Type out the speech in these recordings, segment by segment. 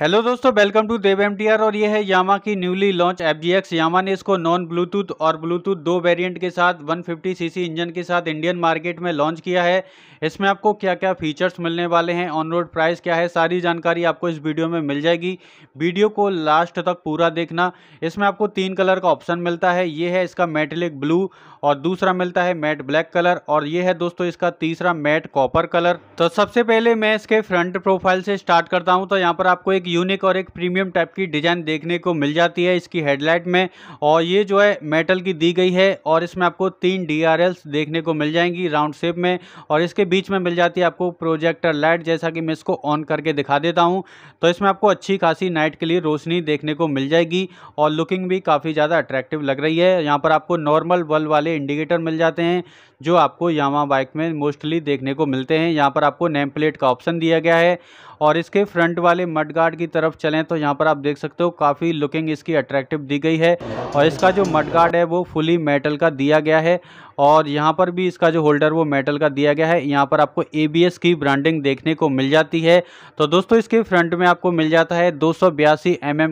hello दोस्तों welcome to Dev M और ये है यामा की newly launch F Z Yamaha ने इसको नॉन ब्लूटूथ और ब्लूटूथ दो वेरिएंट के साथ 150 सीसी इंजन के साथ इंडियन मार्केट में लॉन्च किया है इसमें आपको क्या क्या फीचर्स मिलने वाले हैं ऑन रोड प्राइस क्या है सारी जानकारी आपको इस वीडियो में मिल जाएगी वीडियो को लास्ट तक पूरा देखना इसमें आपको तीन कलर का ऑप्शन मिलता है ये है इसका मेटेलिक ब्लू और दूसरा मिलता है मैट ब्लैक कलर और ये है दोस्तों इसका तीसरा मैट कॉपर कलर तो सबसे पहले मैं इसके फ्रंट प्रोफाइल से स्टार्ट करता हूँ तो यहाँ पर आपको एक एक यूनिक और एक प्रीमियम टाइप की डिज़ाइन देखने को मिल जाती है इसकी हेडलाइट में और ये जो है मेटल की दी गई है और इसमें आपको तीन डी देखने को मिल जाएंगी राउंड शेप में और इसके बीच में मिल जाती है आपको प्रोजेक्टर लाइट जैसा कि मैं इसको ऑन करके दिखा देता हूँ तो इसमें आपको अच्छी खासी नाइट के लिए रोशनी देखने को मिल जाएगी और लुकिंग भी काफ़ी ज़्यादा अट्रैक्टिव लग रही है यहाँ पर आपको नॉर्मल बल्ब वाले इंडिकेटर मिल जाते हैं जो आपको यामा बाइक में मोस्टली देखने को मिलते हैं यहाँ पर आपको नेम प्लेट का ऑप्शन दिया गया है और इसके फ्रंट वाले मड गार्ड की तरफ चलें तो यहाँ पर आप देख सकते हो काफ़ी लुकिंग इसकी अट्रैक्टिव दी गई है और इसका जो मड गार्ड है वो फुली मेटल का दिया गया है और यहाँ पर भी इसका जो होल्डर वो मेटल का दिया गया है यहाँ पर आपको ए की ब्रांडिंग देखने को मिल जाती है तो दोस्तों इसके फ्रंट में आपको मिल जाता है दो सौ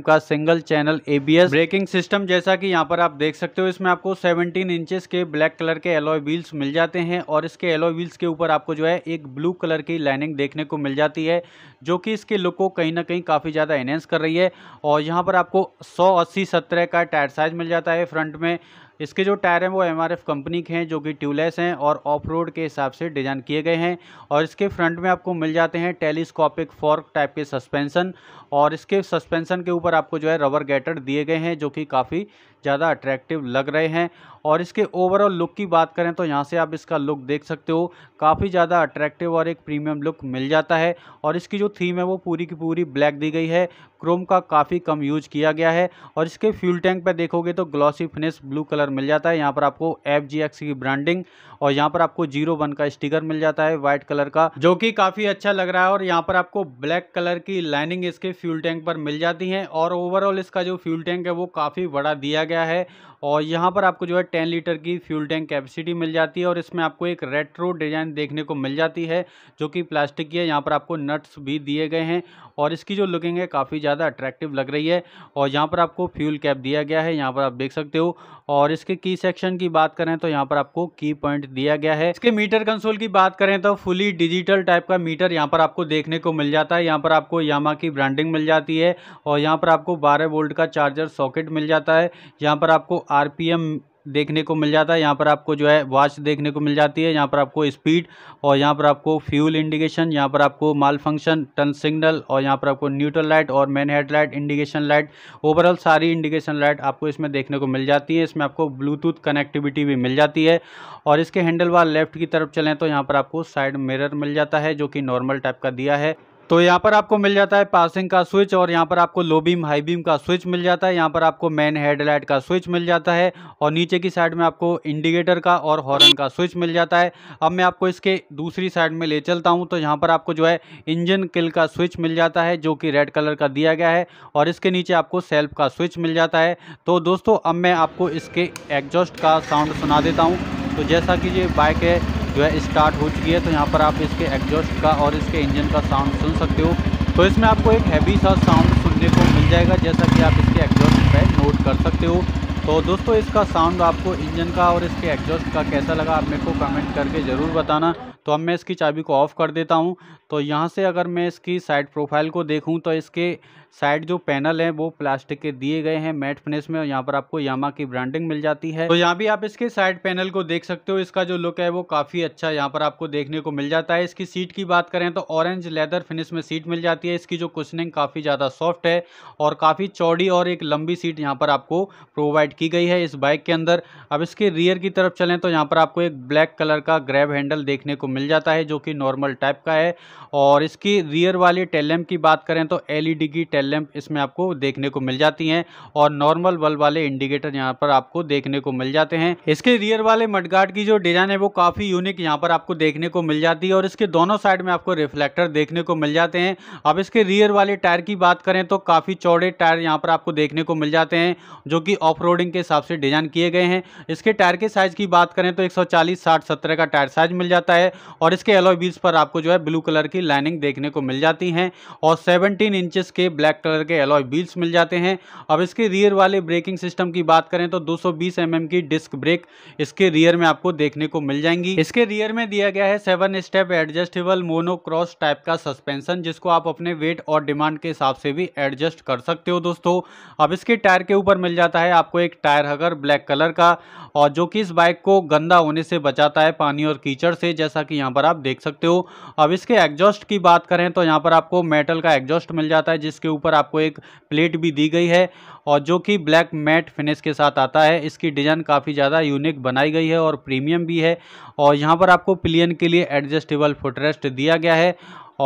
का single channel a braking system जैसा कि यहाँ पर आप देख सकते हो इसमें आपको सेवनटीन इंचेस के ब्लैक कलर के एलोय व्हील्स मिल जाते हैं और इसके एलोय व्हील्स के ऊपर आपको जो है एक ब्लू कलर की लाइनिंग देखने को मिल जाती है जो कि इसके लुक को कहीं ना कहीं काफ़ी ज़्यादा एनहेंस कर रही है और यहाँ पर आपको सौ अस्सी सत्रह का टायर साइज मिल जाता है फ्रंट में इसके जो टायर हैं वो एम कंपनी के हैं जो कि ट्यूबलेस हैं और ऑफ रोड के हिसाब से डिज़ाइन किए गए हैं और इसके फ्रंट में आपको मिल जाते हैं टेलीस्कोपिक फॉर्क टाइप के सस्पेंसन और इसके सस्पेंसन के ऊपर आपको जो है रबर गैटर दिए गए हैं जो कि काफ़ी ज़्यादा अट्रैक्टिव लग रहे हैं और इसके ओवरऑल लुक की बात करें तो यहाँ से आप इसका लुक देख सकते हो काफ़ी ज़्यादा अट्रैक्टिव और एक प्रीमियम लुक मिल जाता है और इसकी जो थीम है वो पूरी की पूरी ब्लैक दी गई है क्रोम का काफ़ी कम यूज किया गया है और इसके फ्यूल टैंक पर देखोगे तो ग्लॉसी फिनिश ब्लू कलर मिल जाता है यहाँ पर आपको एफ की ब्रांडिंग और यहाँ पर आपको जीरो वन का स्टिकर मिल जाता है वाइट कलर का जो कि काफ़ी अच्छा लग रहा है और यहाँ पर आपको ब्लैक कलर की लाइनिंग इसके फ्यूल टैंक पर मिल जाती है और ओवरऑल इसका जो फ्यूल टैंक है वो काफ़ी बड़ा दिया गया है और यहाँ पर आपको जो है टेन लीटर की फ्यूल टैंक कैपेसिटी मिल जाती है और इसमें आपको एक रेट्रो डिज़ाइन देखने को मिल जाती है जो कि प्लास्टिक की है यहाँ पर आपको नट्स भी दिए गए हैं और इसकी जो लुकिंग है काफ़ी ज़्यादा अट्रैक्टिव लग रही है और यहाँ पर आपको फ्यूल कैप दिया गया है यहाँ पर आप देख सकते हो और इसके की सेक्शन की बात करें तो यहाँ पर आपको की पॉइंट दिया गया है इसके मीटर कंसोल की बात करें तो फुली डिजिटल टाइप का मीटर यहाँ पर आपको देखने को मिल जाता है यहाँ पर आपको यामा की ब्रांडिंग मिल जाती है और यहाँ पर आपको बारह वोल्ट का चार्जर सॉकेट मिल जाता है यहाँ पर आपको आरपीएम देखने को मिल जाता है यहाँ पर आपको जो है वॉच देखने को मिल जाती है यहाँ पर आपको स्पीड और यहाँ पर आपको फ्यूल इंडिकेशन यहाँ पर आपको माल फंक्शन टर्न सिग्नल और यहाँ पर आपको न्यूट्रल लाइट और main head light indication light overall सारी इंडिकेशन लाइट आपको इसमें देखने को मिल जाती है इसमें आपको ब्लूटूथ कनेक्टिविटी भी मिल जाती है और इसके हैंडल वाल लेफ्ट की तरफ चलें तो यहाँ पर आपको साइड मिररर मिल जाता है जो कि नॉर्मल टाइप का दिया है तो यहाँ पर आपको मिल जाता है पासिंग का स्विच और यहाँ पर आपको लो बीम हाई बीम का स्विच मिल जाता है यहाँ पर आपको मेन हेडलाइट का स्विच मिल जाता है और नीचे की साइड में आपको इंडिकेटर का और हॉर्न का स्विच मिल जाता है अब मैं आपको इसके दूसरी साइड में ले चलता हूँ तो यहाँ पर आपको जो है इंजन किल का स्विच मिल जाता है जो कि रेड कलर का दिया गया है और इसके नीचे आपको सेल्फ का स्विच मिल जाता है तो दोस्तों अब मैं आपको इसके एग्जॉस्ट का साउंड सुना देता हूँ तो जैसा कि ये बाइक है जो है स्टार्ट हो चुकी है तो यहाँ पर आप इसके एग्जॉस्ट का और इसके इंजन का साउंड सुन सकते हो तो इसमें आपको एक हैवी सा साउंड सुनने को मिल जाएगा जैसा कि आप इसके एग्जॉस्ट पर नोट कर सकते हो तो दोस्तों इसका साउंड आपको इंजन का और इसके एग्जॉस्ट का कैसा लगा आप मेरे को कमेंट करके ज़रूर बताना तो अब मैं इसकी चाबी को ऑफ़ कर देता हूँ तो यहाँ से अगर मैं इसकी साइड प्रोफाइल को देखूँ तो इसके साइड जो पैनल हैं वो प्लास्टिक के दिए गए हैं मैट फिनिश में और यहाँ पर आपको यामा की ब्रांडिंग मिल जाती है तो यहाँ भी आप इसके साइड पैनल को देख सकते हो इसका जो लुक है वो काफ़ी अच्छा यहाँ पर आपको देखने को मिल जाता है इसकी सीट की बात करें तो ऑरेंज लेदर फिनिश में सीट मिल जाती है इसकी जो कुशनिंग काफ़ी ज़्यादा सॉफ्ट है और काफ़ी चौड़ी और एक लंबी सीट यहाँ पर आपको प्रोवाइड की गई है इस बाइक के अंदर अब इसके रियर की तरफ चलें तो यहाँ पर आपको एक ब्लैक कलर का ग्रैब हैंडल देखने को मिल जाता है जो कि नॉर्मल टाइप का है और इसकी रियर वाली टेल लैम्प की बात करें तो एलईडी e की टेल लैम्प इसमें आपको देखने को मिल जाती हैं और नॉर्मल बल्ब वाले इंडिकेटर यहाँ पर आपको देखने को मिल जाते हैं इसके रियर वाले मडगार्ड की जो डिजाइन है वो काफ़ी यूनिक यहाँ पर आपको देखने को मिल जाती है और इसके दोनों साइड में आपको रिफ्लेक्टर देखने को मिल जाते हैं अब इसके रियर वाले टायर की बात करें तो काफ़ी चौड़े टायर यहाँ पर आपको देखने को मिल जाते हैं जो कि ऑफ रोडिंग के हिसाब से डिजाइन किए गए हैं इसके टायर के साइज़ की बात करें तो एक सौ चालीस साठ सत्रह का टायर साइज मिल जाता है और इसके एलो व्हील्स पर आपको जो है ब्लू कलर की लाइनिंग देखने को मिल जाती हैं और 17 इंचेस के ब्लैक कलर के एलो व्हील्स मिल जाते हैं अब इसके रियर वाले ब्रेकिंग सिस्टम की बात करें तो 220 एमएम mm की डिस्क ब्रेक इसके रियर में आपको देखने को मिल जाएंगी इसके रियर में दिया गया है seven step adjustable monocross type का सस्पेंशन जिसको आप अपने वेट और डिमांड के हिसाब से भी एडजस्ट कर सकते हो दोस्तों अब इसके टायर के ऊपर मिल जाता है आपको एक टायर हगर ब्लैक कलर का और जो कि इस बाइक को गंदा होने से बचाता है पानी और कीचड़ से जैसा कि यहाँ पर आप देख सकते हो अब इसके एग्जॉस्ट की बात करें तो यहाँ पर आपको मेटल का एग्जॉस्ट मिल जाता है जिसके ऊपर आपको एक प्लेट भी दी गई है और जो कि ब्लैक मैट फिनिश के साथ आता है इसकी डिज़ाइन काफ़ी ज़्यादा यूनिक बनाई गई है और प्रीमियम भी है और यहाँ पर आपको प्लियन के लिए एडजस्टेबल फुटरेस्ट दिया गया है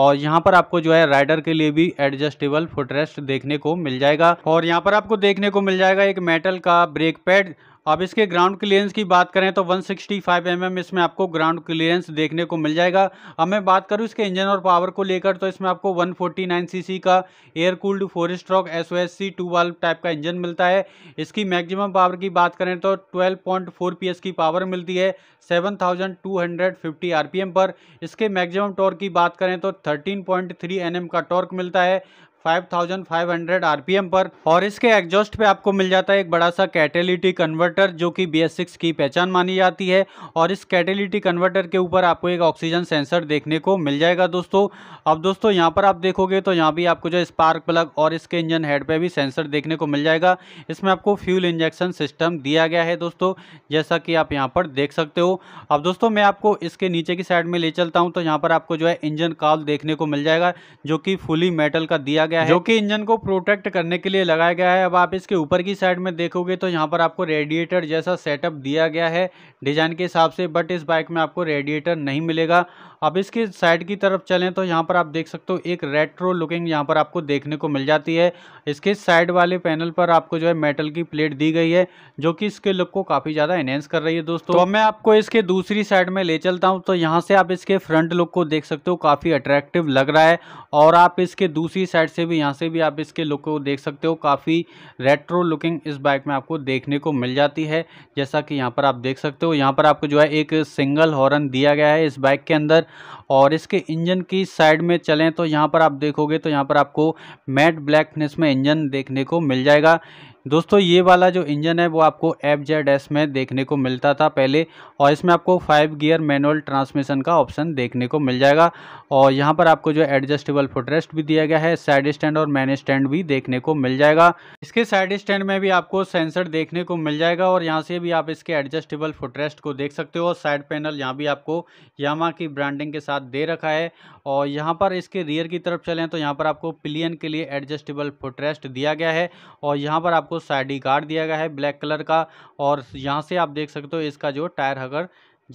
और यहाँ पर आपको जो है राइडर के लिए भी एडजस्टेबल फुटरेस्ट देखने को मिल जाएगा और यहाँ पर आपको देखने को मिल जाएगा एक मेटल का ब्रेक पैड अब इसके ग्राउंड क्लियरेंस की बात करें तो 165 सिक्सटी mm इसमें आपको ग्राउंड क्लियरेंस देखने को मिल जाएगा अब मैं बात करूं इसके इंजन और पावर को लेकर तो इसमें आपको 149 फोर्टी का air cooled four stroke S O S C two valve type का इंजन मिलता है इसकी मैक्सिमम पावर की बात करें तो 12.4 पॉइंट की पावर मिलती है 7250 थाउजेंड पर इसके मैक्सिमम टॉर्क की बात करें तो 13.3 एनएम का टॉर्क मिलता है 5500 आरपीएम पर और इसके एग्जॉस्ट पे आपको मिल जाता है एक बड़ा सा कैटेलिटी कन्वर्टर जो कि बी की पहचान मानी जाती है और इस कैटेलिटी कन्वर्टर के ऊपर आपको एक ऑक्सीजन सेंसर देखने को मिल जाएगा दोस्तों अब दोस्तों यहाँ पर आप देखोगे तो यहाँ भी आपको जो स्पार्क प्लग और इसके इंजन हेड पर भी सेंसर देखने को मिल जाएगा इसमें आपको फ्यूल इंजेक्शन सिस्टम दिया गया है दोस्तों जैसा कि आप यहाँ पर देख सकते हो अब दोस्तों मैं आपको इसके नीचे की साइड में ले चलता हूँ तो यहाँ पर आपको जो है इंजन काल देखने को मिल जाएगा जो कि फुली मेटल का दिया गया गया है जो कि इंजन को प्रोटेक्ट करने के लिए लगाया गया है अब आप इसके ऊपर की साइड में देखोगे तो यहाँ पर आपको रेडिएटर जैसा सेटअप दिया गया है डिज़ाइन के हिसाब से बट इस बाइक में आपको रेडिएटर नहीं मिलेगा अब इसके साइड की तरफ चलें तो यहाँ पर आप देख सकते हो एक रेट्रो लुकिंग यहाँ पर आपको देखने को मिल जाती है इसके साइड वाले पैनल पर आपको जो है मेटल की प्लेट दी गई है जो कि इसके लुक को काफ़ी ज़्यादा एनहेंस कर रही है दोस्तों तो मैं आपको इसके दूसरी साइड में ले चलता हूँ तो यहाँ से आप इसके फ्रंट लुक को देख सकते हो काफ़ी अट्रैक्टिव लग रहा है और आप इसके दूसरी साइड से भी यहाँ से भी आप इसके लुक को देख सकते हो काफ़ी रेट्रो लुकिंग इस बाइक में आपको देखने को मिल जाती है जैसा कि यहाँ पर आप देख सकते हो यहाँ पर आपको जो है एक सिंगल हॉर्न दिया गया है इस बाइक के अंदर और इसके इंजन की साइड में चलें तो यहाँ पर आप देखोगे तो यहाँ पर आपको मैट ब्लैक फिनिश में इंजन देखने को मिल जाएगा दोस्तों ये वाला जो इंजन है वो आपको एफ जेड एस में देखने को मिलता था पहले और इसमें आपको फाइव गियर मैनुअल ट्रांसमिशन का ऑप्शन देखने को मिल जाएगा और यहाँ पर आपको जो एडजस्टेबल फुटरेस्ट भी दिया गया है साइड स्टैंड और मैन स्टैंड भी देखने को मिल जाएगा इसके साइड स्टैंड में भी आपको सेंसर देखने को मिल जाएगा और यहाँ से भी आप इसके एडजस्टेबल फुटरेस्ट को देख सकते हो साइड पैनल यहाँ भी आपको यामा की ब्रांडिंग के साथ दे रखा है और यहाँ पर इसके रियर की तरफ चलें तो यहाँ पर आपको पिलियन के लिए एडजस्टेबल फुटरेस्ट दिया गया है और यहाँ पर आपको आपको साइडी गार्ड दिया गया है ब्लैक कलर का और यहाँ से आप देख सकते हो इसका जो टायर हगर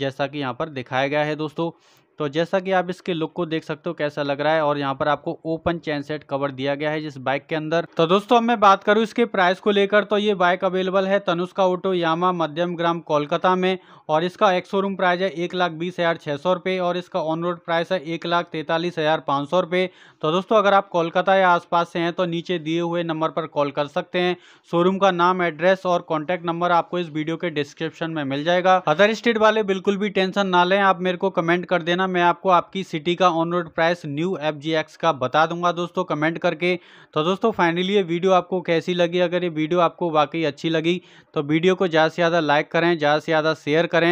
जैसा कि यहाँ पर दिखाया गया है दोस्तों तो जैसा कि आप इसके लुक को देख सकते हो कैसा लग रहा है और यहाँ पर आपको ओपन चैन सेट कवर दिया गया है जिस बाइक के अंदर तो दोस्तों अब मैं बात करूँ इसके प्राइस को लेकर तो ये बाइक अवेलेबल है तनुष्का ऑटो यामा मध्यम ग्राम कोलकाता में और इसका एक शोरूम प्राइस है एक लाख बीस हज़ार छः सौ रुपये और इसका ऑन रोड प्राइस है एक लाख तैंतालीस हज़ार पाँच सौ रुपये तो दोस्तों अगर आप कोलकाता या आसपास से हैं तो नीचे दिए हुए नंबर पर कॉल कर सकते हैं शोरूम का नाम एड्रेस और कॉन्टैक्ट नंबर आपको इस वीडियो के डिस्क्रिप्शन में मिल जाएगा अदर स्टेट वाले बिल्कुल भी टेंशन ना लें आप मेरे को कमेंट कर देना मैं आपको आपकी सिटी का on road price new F का बता दूंगा दोस्तों कमेंट करके तो दोस्तों फाइनली ये वीडियो आपको कैसी लगी अगर ये वीडियो आपको वाकई अच्छी लगी तो वीडियो को ज़्यादा से ज़्यादा लाइक करें ज़्यादा से ज़्यादा शेयर करें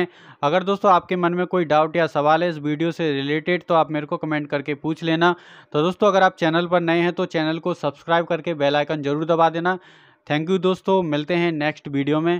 अगर दोस्तों आपके मन में कोई डाउट या सवाल है इस वीडियो से रिलेटेड तो आप मेरे को कमेंट करके पूछ लेना तो दोस्तों अगर आप चैनल पर नए हैं तो चैनल को सब्सक्राइब करके बेलाइकन ज़रूर दबा देना थैंक यू दोस्तों मिलते हैं नेक्स्ट वीडियो में